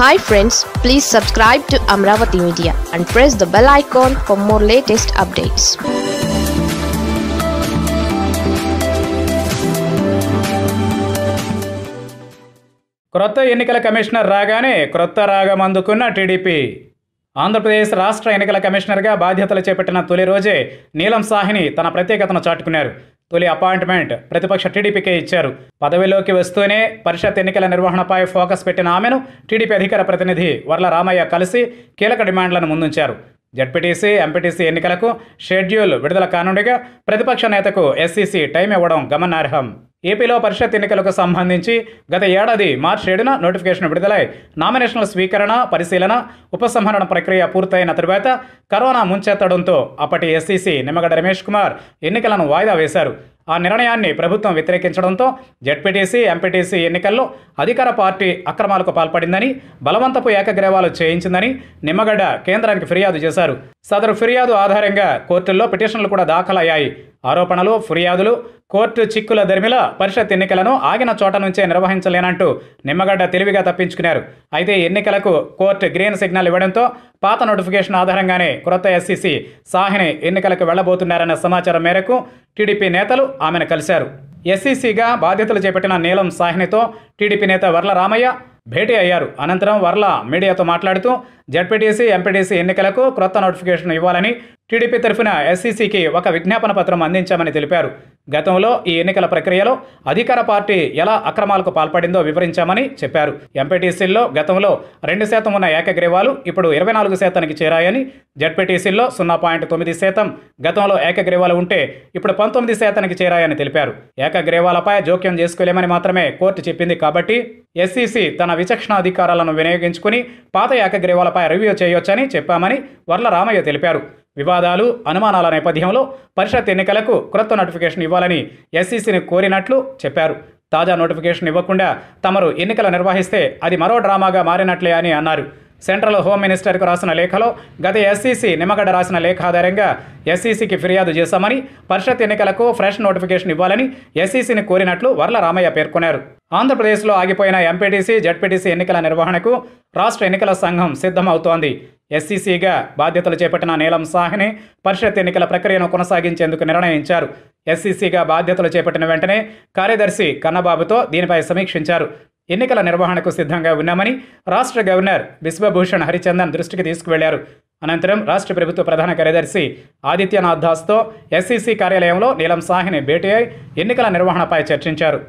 hi friends please subscribe to Amaravati media and press the bell icon for more latest updates క్రొత్త ఎన్నికల commissioner రాగానే క్రొత్త రాగం అందుకున్న టీడీపీ ఆంధ్రప్రదేశ్ రాష్ట్ర ఎన్నికల కమిషనర్గా బాధ్యతలు చేపట్టిన తొలి రోజే నీలం సాహిని తన ప్రత్యేకతను చాటుకున్నారు తొలి అపాయింట్మెంట్ ప్రతిపక్ష టీడీపీకే ఇచ్చారు పదవిలోకి వస్తూనే పరిషత్ ఎన్నికల నిర్వహణపై ఫోకస్ పెట్టిన ఆమెను టీడీపీ అధికార ప్రతినిధి వర్ల రామయ్య కలిసి కీలక డిమాండ్లను ముందుంచారు జడ్పీటీసీ ఎంపీటీసీ ఎన్నికలకు షెడ్యూల్ విడుదల కానుండగా ప్రతిపక్ష నేతకు ఎస్సీసీ టైం ఇవ్వడం గమనార్హం ఏపీలో పరిషత్ ఎన్నికలకు సంబంధించి గత ఏడాది మార్చి ఏడున నోటిఫికేషన్ విడుదలై నామినేషన్ల స్వీకరణ పరిశీలన ఉపసంహరణ ప్రక్రియ పూర్తయిన తరువాత కరోనా ముంచెత్తడంతో అప్పటి ఎస్సీసీ నిమ్మగడ్డ రమేష్ కుమార్ ఎన్నికలను వాయిదా వేశారు ఆ నిర్ణయాన్ని ప్రభుత్వం వ్యతిరేకించడంతో జడ్పీటీసీ ఎంపీటీసీ ఎన్నికల్లో అధికార పార్టీ అక్రమాలకు పాల్పడిందని బలవంతపు ఏకగ్రీవాలు చేయించిందని నిమ్మగడ్డ కేంద్రానికి ఫిర్యాదు చేశారు సదరు ఫిర్యాదు ఆధారంగా కోర్టుల్లో పిటిషన్లు కూడా దాఖలయ్యాయి ఆరోపణలు ఫిర్యాదులు కోర్టు చిక్కుల దరిమిల పరిషత్ ఎన్నికలను ఆగిన చోట నుంచే నిర్వహించలేనంటూ నిమ్మగడ్డ తెలివిగా తప్పించుకున్నారు అయితే ఎన్నికలకు కోర్టు గ్రీన్ సిగ్నల్ ఇవ్వడంతో పాత నోటిఫికేషన్ ఆధారంగానే క్రొత్త ఎస్సీసీ సాహిని ఎన్నికలకు వెళ్లబోతున్నారన్న సమాచారం మేరకు టీడీపీ నేతలు ఆమెను కలిశారు ఎస్సీసీగా బాధ్యతలు చేపట్టిన నీలం సాహినితో టీడీపీ నేత వర్ల రామయ్య భేటీ అయ్యారు అనంతరం వర్ల మీడియాతో మాట్లాడుతూ జడ్పీటీసీ ఎంపీటీసీ ఎన్నికలకు క్రొత్త నోటిఫికేషన్ ఇవ్వాలని టీడీపీ తరఫున ఎస్సీసీకి ఒక విజ్ఞాపన పత్రం అందించామని తెలిపారు గతంలో ఈ ఎన్నికల ప్రక్రియలో అధికార పార్టీ ఎలా అక్రమాలకు పాల్పడిందో వివరించామని చెప్పారు ఎంపీటీసీల్లో గతంలో రెండు శాతం ఉన్న ఏకగ్రీవాలు ఇప్పుడు ఇరవై నాలుగు శాతానికి చేరాయని జడ్పీటీసీల్లో సున్నా పాయింట్ తొమ్మిది శాతం గతంలో ఏకగ్రీవాలు ఉంటే ఇప్పుడు పంతొమ్మిది శాతానికి చేరాయని తెలిపారు ఏకగ్రీవాలపై జోక్యం చేసుకోలేమని మాత్రమే కోర్టు చెప్పింది కాబట్టి ఎస్సీసీ తన విచక్షణ అధికారాలను వినియోగించుకుని పాత ఏకగ్రీవాలపై రివ్యూ చేయొచ్చని చెప్పామని వర్ల రామయ్య తెలిపారు వివాదాలు అనుమానాల నేపథ్యంలో పరిషత్ ఎన్నికలకు క్రొత్త నోటిఫికేషన్ ఇవ్వాలని ఎస్సీసీని కోరినట్లు చెప్పారు తాజా నోటిఫికేషన్ ఇవ్వకుండా తమరు ఎన్నికలు నిర్వహిస్తే అది మరో డ్రామాగా మారినట్లే అని అన్నారు సెంట్రల్ హోమ్ మినిస్టర్కు రాసిన లేఖలో గత ఎస్సీసీ నిమ్మగడ్డ రాసిన లేఖ ఆధారంగా ఎస్సీసీకి ఫిర్యాదు చేశామని పరిషత్ ఎన్నికలకు ఫ్రెష్ నోటిఫికేషన్ ఇవ్వాలని ఎస్సీసీని కోరినట్లు వర్ల రామయ్య పేర్కొన్నారు ఆంధ్రప్రదేశ్లో ఆగిపోయిన ఎంపీటీసీ జడ్పీటీసీ ఎన్నికల నిర్వహణకు రాష్ట్ర ఎన్నికల సంఘం సిద్ధమవుతోంది ఎస్సీసీగా బాధ్యతలు చేపట్టిన నీలం సాహ్ని పరిషత్ ఎన్నికల ప్రక్రియను కొనసాగించేందుకు నిర్ణయించారు ఎస్సీసీగా బాధ్యతలు చేపట్టిన వెంటనే కార్యదర్శి కన్నబాబుతో దీనిపై సమీక్షించారు ఎన్నికల నిర్వహణకు సిద్ధంగా ఉన్నామని రాష్ట్ర గవర్నర్ బిశ్వభూషణ్ హరిచందన్ దృష్టికి తీసుకువెళ్లారు అనంతరం రాష్ట్ర ప్రభుత్వ ప్రధాన కార్యదర్శి ఆదిత్యనాథ్ దాస్తో ఎస్సీసీ కార్యాలయంలో నీలం సాహ్ని భేటీ అయి ఎన్నికల నిర్వహణపై చర్చించారు